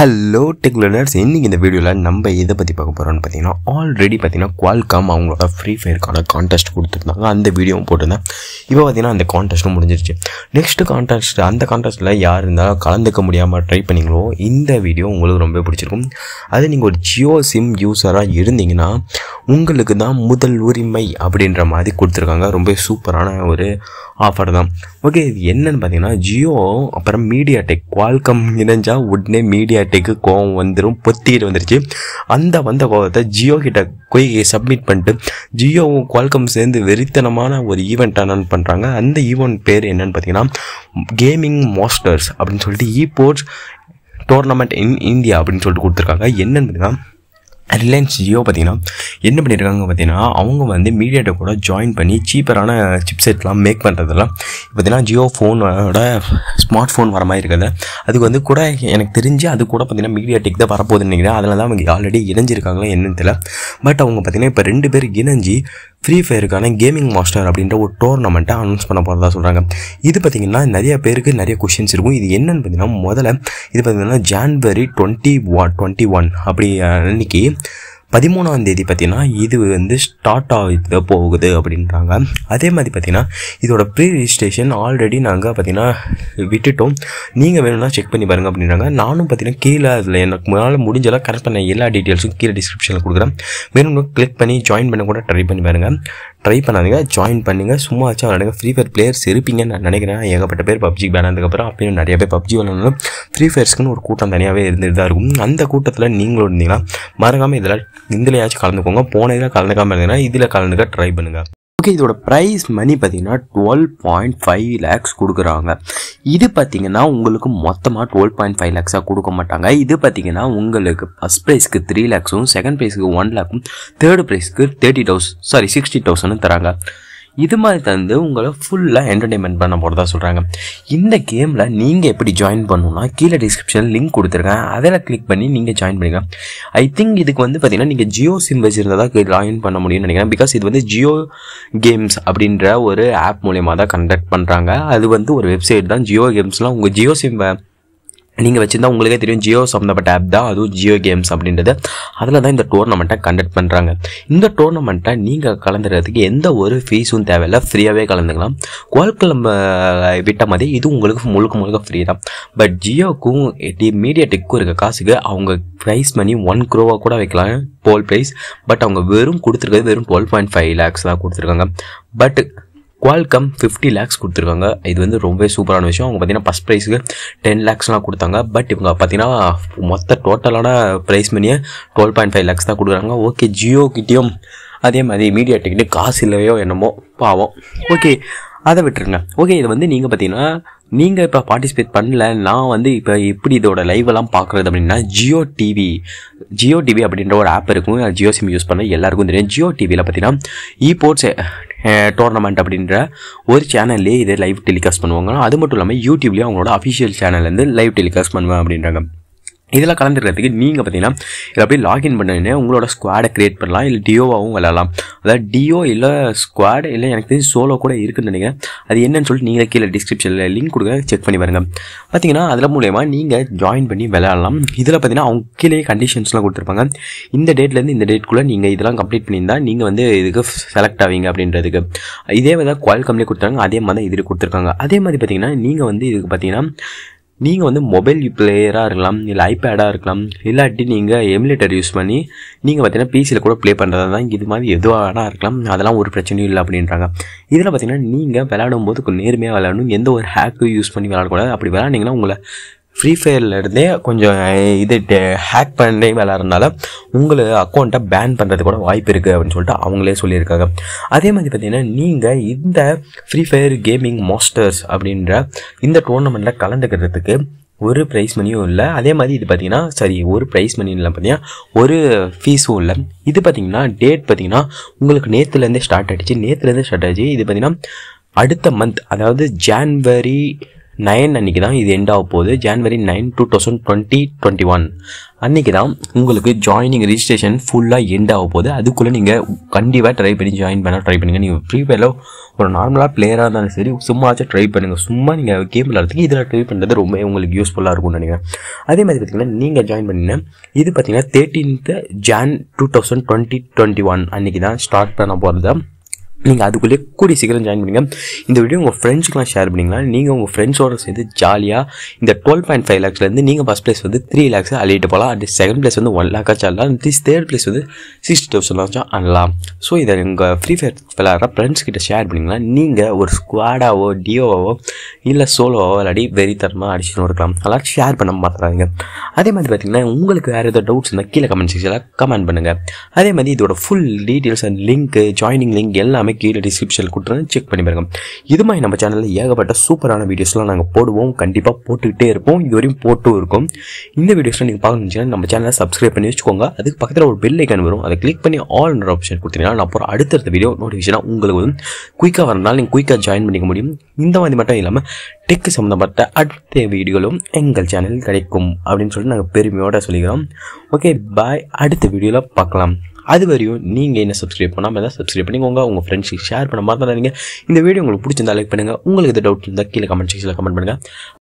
hello tech இன்றைக்கி இந்த வீடியோவில் நம்ம எதை பற்றி பார்க்க போகிறோம்னு பார்த்தீங்கன்னா ஆல்ரெடி பார்த்தீங்கன்னா குவால்காம் அவங்களோட ஃப்ரீ ஃபயருக்கான கான்டெஸ்ட் கொடுத்துருந்தாங்க அந்த வீடியோவும் போட்டிருந்தேன் இப்போ பார்த்தீங்கன்னா அந்த கான்டெஸ்ட்டும் முடிஞ்சிருச்சு நெக்ஸ்ட் கான்டெஸ்ட் அந்த கான்டெஸ்ட்டில் யார் இருந்தாலும் கலந்துக்க முடியாமல் ட்ரை பண்ணிங்களோ இந்த வீடியோ உங்களுக்கு ரொம்ப பிடிச்சிருக்கும் அது நீங்கள் ஒரு ஜியோ சிம் யூஸராக இருந்தீங்கன்னா உங்களுக்கு தான் முதல் உரிமை அப்படின்ற மாதிரி கொடுத்துருக்காங்க ரொம்ப சூப்பரான ஒரு ஆஃபர் தான் ஓகே இது என்னன்னு பார்த்தீங்கன்னா ஜியோ அப்புறம் மீடியா டெக் குவால்கம் இணைஞ்சால் உடனே மீடியா வேட்டைக்கு கோவம் வந்துடும் பொத்திட்டு வந்துருச்சு அந்த வந்த கோவத்தை ஜியோ கிட்ட கொய்கையை சப்மிட் பண்ணிட்டு ஜியோவும் குவால்கம் சேர்ந்து வெறித்தனமான ஒரு ஈவெண்ட் அனௌன்ஸ் பண்ணுறாங்க அந்த ஈவெண்ட் பேர் என்னன்னு பார்த்தீங்கன்னா கேமிங் மாஸ்டர்ஸ் அப்படின்னு சொல்லிட்டு esports tournament in India அப்படின்னு சொல்லிட்டு கொடுத்துருக்காங்க என்னன்னு பார்த்தீங்கன்னா ரிலையன்ஸ் ஜியோ பார்த்திங்கன்னா என்ன பண்ணியிருக்காங்க பார்த்தீங்கன்னா அவங்க வந்து மீடியாட்டை கூட ஜாயின் பண்ணி சீப்பரான சிப்செட்லாம் மேக் பண்ணுறதெல்லாம் பார்த்திங்கன்னா ஜியோ ஃபோனோட ஸ்மார்ட் ஃபோன் வர மாதிரி இருக்குது அதுக்கு வந்து கூட எனக்கு தெரிஞ்சு அது கூட பார்த்திங்கன்னா மீடியாடெக் தான் வரப்போகுதுன்னு நினைக்கிறேன் அதனால தான் அவங்க ஆல்ரெடி இணைஞ்சிருக்காங்களா என்னன்னு தெரியல பட் அவங்க பார்த்திங்கன்னா இப்போ ரெண்டு பேர் இணைஞ்சி ஃப்ரீ ஃபயருக்கான கேமிங் மாஸ்டர் அப்படின்ற ஒரு டோர்னமெண்ட்டை அனௌன்ஸ் பண்ண போகிறதா சொல்கிறாங்க இது பார்த்திங்கன்னா நிறைய பேருக்கு நிறைய கொஷின்ஸ் இருக்கும் இது என்னென்னு பார்த்தீங்கன்னா முதல்ல இது பார்த்திங்கன்னா January twenty one twenty one அப்படி அன்னைக்கு பதிமூணாம் தேதி பார்த்தீங்கன்னா இது வந்து ஸ்டார்ட் ஆகிட்டு போகுது அப்படின்றாங்க அதே மாதிரி பார்த்தீங்கன்னா இதோட ப்ரீ ரிஜிஸ்ட்ரேஷன் ஆல்ரெடி நாங்கள் பார்த்தீங்கன்னா விட்டுட்டோம் நீங்கள் வேணும்னா செக் பண்ணி பாருங்கள் அப்படின்றாங்க நானும் பார்த்தீங்கன்னா கீழே அதில் எனக்கு முன்னால் முடிஞ்சலாம் கரெக்ட் பண்ண எல்லா டீட்டெயில்ஸும் கீழே டிஸ்கிரிப்ஷனில் கொடுக்குறேன் வேணும்னா கிளிக் பண்ணி ஜாயின் பண்ண கூட ட்ரை பண்ணி பாருங்கள் ட்ரை பண்ணாதுங்க ஜாயின் பண்ணுங்க சும்மா ஆச்சும் விளையாடுங்க ஃப்ரீ ஃபயர் பிளேயர்ஸ் இருப்பீங்கன்னு நான் நினைக்கிறேன் ஏகப்பட்ட பேர் பப்ஜி பேன் அப்படியே நிறைய பேர் பப்ஜி விளையாடணும் ஃப்ரீ ஃபயர்ஸ்க்குன்னு ஒரு கூட்டம் தனியாகவே இருந்துட்டு தான் இருக்கும் அந்த கூட்டத்தில் நீங்களும் இருந்தீங்கன்னா மறக்காமல் இதெல்லாம் இந்தலையாச்சும் கலந்துக்கோங்க போனதில் கலந்துக்காமல் இருந்தீங்கன்னா இதில் கலந்துக்க ட்ரை பண்ணுங்கள் ஓகே இதோட ப்ரைஸ் மணி பார்த்தீங்கன்னா டுவெல் பாயிண்ட் ஃபைவ் லேக்ஸ் கொடுக்குறாங்க இது பார்த்தீங்கன்னா உங்களுக்கு மொத்தமாக டுவெல் பாயிண்ட் ஃபைவ் லேக்ஸாக கொடுக்க மாட்டாங்க இது பார்த்தீங்கன்னா உங்களுக்கு ஃபஸ்ட் ப்ரைஸ்க்கு த்ரீ லேக்ஸும் செகண்ட் ப்ரைஸ்க்கு ஒன் லேக்கும் தேர்ட் ப்ரைஸ்க்கு தேர்ட்டி தௌசண்ட் சாரி சிக்ஸ்டி தௌசண்ட்னு தராங்க இது மாதிரி தந்து உங்களை ஃபுல்லாக என்டர்டெயின்மெண்ட் பண்ண போகிறதா சொல்கிறாங்க இந்த கேமில் நீங்கள் எப்படி ஜாயின் பண்ணணும்னா கீழே டிஸ்கிரிப்ஷனில் லிங்க் கொடுத்துருக்கேன் அதில் கிளிக் பண்ணி நீங்கள் ஜாயின் பண்ணிக்கலாம் ஐ திங்க் இதுக்கு வந்து பார்த்தீங்கன்னா நீங்கள் ஜியோ சிம் வச்சுருந்தா ஜாயின் பண்ண முடியும்னு நினைக்கிறேன் பிகாஸ் இது வந்து ஜியோ கேம்ஸ் அப்படின்ற ஒரு ஆப் மூலயமா தான் கண்டக்ட் பண்ணுறாங்க அது வந்து ஒரு வெப்சைட் தான் ஜியோ கேம்ஸ்லாம் உங்கள் ஜியோ சிம்மை நீங்கள் வச்சுருந்தா உங்களுக்கே தெரியும் ஜியோ சம்மந்தப்பட்ட ஆப் தான் அதுவும் ஜியோ கேம்ஸ் அப்படின்றது அதில் தான் இந்த டோர்னமெண்ட்டை கண்டக்ட் பண்ணுறாங்க இந்த டோர்னமெண்ட்டை நீங்கள் கலந்துக்கிறதுக்கு எந்த ஒரு ஃபீஸும் தேவையில்லை ஃப்ரீயாகவே கலந்துக்கலாம் குவால்கலம் விட்ட மாதிரி இது உங்களுக்கு முழுக்க முழுக்க ஃப்ரீ தான் பட் ஜியோக்கும் மீடியா டெக்கும் இருக்க காசுக்கு அவங்க ப்ரைஸ் மணி ஒன் க்ரோவாக கூட வைக்கலாம் போல் ப்ரைஸ் பட் அவங்க வெறும் கொடுத்துருக்கிறது வெறும் டுவெல் பாயிண்ட் ஃபைவ் லேக்ஸ் தான் கொடுத்துருக்காங்க பட் குவால்கம் ஃபிஃப்டி லேக்ஸ் கொடுத்துருக்காங்க இது வந்து ரொம்பவே சூப்பரான விஷயம் அவங்க பார்த்தீங்கன்னா ஃபஸ்ட் ப்ரைஸுக்கு டென் லேக்ஸ்லாம் கொடுத்தாங்க பட் இவங்க பார்த்தீங்கன்னா மொத்த டோட்டலான ப்ரைஸ் மணியை டுவெல் பாயிண்ட் ஃபைவ் லேக்ஸ் தான் கொடுக்குறாங்க ஓகே ஜியோ கிட்டேயும் அதே மாதிரி மீடியா டெக்னிக் காசு இல்லையோ என்னமோ பாவம் ஓகே அதை விட்டுருங்க ஓகே இது வந்து நீங்கள் பார்த்தீங்கன்னா நீங்கள் இப்போ பார்ட்டிசிபேட் பண்ணல நான் வந்து இப்போ எப்படி இதோட லைவெல்லாம் பார்க்குறது அப்படின்னா ஜியோ டிவி ஜியோ டிவி அப்படின்ற ஒரு ஆப் இருக்கும் ஜியோ சிம் யூஸ் பண்ண எல்லாருக்கும் தெரியும் ஜியோ டிவியில் பார்த்தீங்கன்னா இ போர்ட்ஸ் டோர்னமெண்ட் அப்படின்ற ஒரு சேனல்லே இதை லைவ் டெலிகாஸ்ட் பண்ணுவாங்க அது மட்டும் இல்லாமல் யூடியூப்லேயே அவங்களோட அஃபிஷியல் சேனல்லேருந்து லைவ் டெலிகாஸ்ட் பண்ணுவேன் அப்படின்றாங்க இதில் கலந்துருக்கிறதுக்கு நீங்கள் பார்த்தீங்கன்னா இதில் அப்படியே லாகின் பண்ணுன்னு உங்களோட ஸ்குவாடை க்ரியேட் பண்ணலாம் இல்லை டியோவாகவும் விளாடலாம் அதாவது டியோ இல்லை ஸ்குவாடு இல்லை எனக்கு தெரிஞ்சு சோலோ கூட இருக்குன்னு நினைக்கிறேன் அது என்னன்னு சொல்லிட்டு நீங்கள் கீழே டிஸ்கிரிப்ஷனில் லிங்க் கொடுக்க செக் பண்ணி பாருங்கள் பார்த்தீங்கன்னா அதில் மூலயமா நீங்கள் ஜாயின் பண்ணி விளையாடலாம் இதில் பார்த்தீங்கன்னா அவங்க கீழே கண்டிஷன்ஸ்லாம் கொடுத்துருப்பாங்க இந்த டேட்லேருந்து இந்த டேட்குள்ளே நீங்கள் இதெல்லாம் கம்ப்ளீட் பண்ணியிருந்தா நீங்கள் வந்து இதுக்கு செலக்ட் ஆவீங்க அப்படின்றதுக்கு இதே மாதிரி குவால் கம்பெனி கொடுத்தாங்க அதே மாதிரி தான் இதில் கொடுத்துருக்காங்க அதே மாதிரி பார்த்தீங்கன்னா நீங்கள் வந்து இதுக்கு பார்த்தீங்கன்னா நீங்கள் வந்து மொபைல் பிளேயராக இருக்கலாம் இல்லை ஐபேடாக இருக்கலாம் இல்லாட்டி நீங்கள் எமுலேட்டர் யூஸ் பண்ணி நீங்கள் பார்த்தீங்கன்னா பிசியில் கூட ப்ளே பண்ணுறதா தான் இது மாதிரி எதுவாக இருக்கலாம் அதெல்லாம் ஒரு பிரச்சனையும் இல்லை அப்படின்றாங்க இதில் பார்த்தீங்கன்னா நீங்கள் விளையாடும் போது நேர்மையாக விளையாடணும் எந்த ஒரு ஹேக்கும் யூஸ் பண்ணி விளையாடக்கூடாது அப்படி விளையாண்டிங்கன்னா உங்களை ஃப்ரீ ஃபயர்லேருந்தே கொஞ்சம் இது ஹேக் பண்ணி விளாட்றதுனால உங்களை அக்கௌண்ட்டை பேன் பண்ணுறது கூட வாய்ப்பு இருக்குது அப்படின்னு சொல்லிட்டு அவங்களே சொல்லியிருக்காங்க அதே மாதிரி பார்த்தீங்கன்னா நீங்கள் இந்த ஃப்ரீ ஃபயர் கேமிங் மாஸ்டர்ஸ் அப்படின்ற இந்த டோர்னமெண்ட்டில் கலந்துக்கிறதுக்கு ஒரு ப்ரைஸ் மணியும் இல்லை அதே மாதிரி இது பார்த்தீங்கன்னா சரி ஒரு ப்ரைஸ் இல்லை பார்த்தீங்கன்னா ஒரு ஃபீஸும் இல்லை இது பார்த்தீங்கன்னா டேட் பார்த்தீங்கன்னா உங்களுக்கு நேற்றுலேருந்தே ஸ்டார்ட் ஆகிடுச்சு நேற்றுலேருந்தே ஸ்டார்ட் ஆகிடுச்சு இது பார்த்தீங்கன்னா அடுத்த மந்த் அதாவது ஜான்வரி நைன் அன்னைக்கு தான் இது எண்ட் ஆக போகுது January nine two thousand twenty twenty one அன்றைக்கி தான் உங்களுக்கு ஜாயினிங் ரிஜிஸ்ட்ரேஷன் ஃபுல்லாக எண்ட் ஆக போகுது அதுக்குள்ளே நீங்கள் கண்டிப்பாக ட்ரை பண்ணி ஜாயின் பண்ண ட்ரை பண்ணுங்கள் நீங்கள் ஃப்ரீ ஃபயரில் ஒரு நார்மலாக பிளேயராக இருந்தாலும் சரி சும்மாச்சும் ட்ரை பண்ணுங்கள் சும்மா நீங்கள் கேம் விளாட்றதுக்கு இதில் ட்ரை பண்ணுறது ரொம்ப உங்களுக்கு யூஸ்ஃபுல்லாக இருக்கும்னு நினைக்கிறேன் அதே மாதிரி பார்த்திங்கன்னா நீங்கள் ஜாயின் பண்ணிங்கன்னா இது பார்த்திங்கன்னா thirteenth Jan two thousand twenty twenty one அன்றைக்கி தான் ஸ்டார்ட் பண்ண போகிறது நீங்கள் அதுக்குள்ளே கூடி சீக்கிரம் ஜாயின் பண்ணுங்கள் இந்த வீடியோ உங்கள் ஃப்ரெண்ட்ஸ்க்குலாம் ஷேர் பண்ணிங்களா நீங்கள் உங்கள் ஃப்ரெண்ட்ஸோட சேர்ந்து ஜாலியாக இந்த டுவெல் பாயிண்ட் ஃபைவ் லேக்ஸ்லேருந்து நீங்கள் ஃபஸ்ட் ப்ளேஸ் வந்து த்ரீ லேக்ஸ் அழிட்டு போகலாம் அண்ட் செகண்ட் ப்ளேஸ் வந்து ஒன் லேக்காக சாடலாம் திஸ் தேர்ட் ப்ளேஸ் வந்து சிக்ஸ்டி தௌசண்ட் ஆச்சும் அடலாம் ஸோ இதை உங்கள் ஃப்ரீ ஃபயர் விளாட்ற ஃப்ரெண்ட்ஸ் கிட்ட ஷேர் பண்ணிங்களா நீங்கள் ஒரு ஸ்குவாடாவோ டியோவாவோ இல்லை சோலோவாவோ விளையாடி தரமாக அடிச்சுன்னு இருக்கலாம் அதெல்லாம் ஷேர் பண்ண மாட்டாங்க அதே மாதிரி பார்த்தீங்கன்னா உங்களுக்கு வேறு எதாவது டவுட்ஸ் இருந்தால் கீழே கமெண்ட் செக்ஷனில் கமெண்ட் பண்ணுங்கள் அதே மாதிரி இதோட ஃபுல் டீட்டெயில்ஸ் அண்ட் லிங்க்கு ஜாயினிங் லிங்க் எல்லாமே எல்லாமே கீழே டிஸ்கிரிப்ஷனில் கொடுத்துருந்து செக் பண்ணி பாருங்க இது மாதிரி நம்ம சேனலில் ஏகப்பட்ட சூப்பரான வீடியோஸ்லாம் நாங்கள் போடுவோம் கண்டிப்பாக போட்டுக்கிட்டே இருப்போம் இது வரையும் போட்டும் இருக்கும் இந்த வீடியோஸ்லாம் நீங்கள் பார்க்கணுச்சுன்னா நம்ம சேனலை சப்ஸ்கிரைப் பண்ணி வச்சுக்கோங்க அதுக்கு பக்கத்தில் ஒரு பெல் ஐக்கான் வரும் அதை கிளிக் பண்ணி ஆல் ஆப்ஷன் கொடுத்தீங்கன்னா நான் அப்புறம் அடுத்தடுத்த வீடியோ நோட்டிஃபிகேஷனாக உங்களுக்கு வந்து குயிக்காக வரனால நீங்கள் குயிக்காக ஜாயின் பண்ணிக்க முடியும் இந்த மாதிரி மட்டும் இல்லாமல் டெக் சம்மந்தப்பட்ட அடுத்த வீடியோகளும் எங்கள் சேனலில் கிடைக்கும் அப்படின்னு சொல்லிட்டு நாங்கள் பெருமையோடு சொல்லிக்கிறோம் ஓகே பாய் அடுத்த வீடியோவில் பார்க்கலாம் அது வரையும் நீங்கள் என்ன சப்ஸ்கிரைப் பண்ணாமல் தான் சப்ஸ்கிரைப் பண்ணி உங்கள் உங்கள் ஃப்ரெண்ட்ஸுக்கு ஷேர் பண்ண மறந்துடாதீங்க இந்த வீடியோ உங்களுக்கு பிடிச்சிருந்தா லைக் பண்ணுங்கள் உங்களுக்கு எது டவுட் இருந்தால் கீழே கமெண்ட் செக்ஷனில் கமெண்ட் பண்ணுங்கள்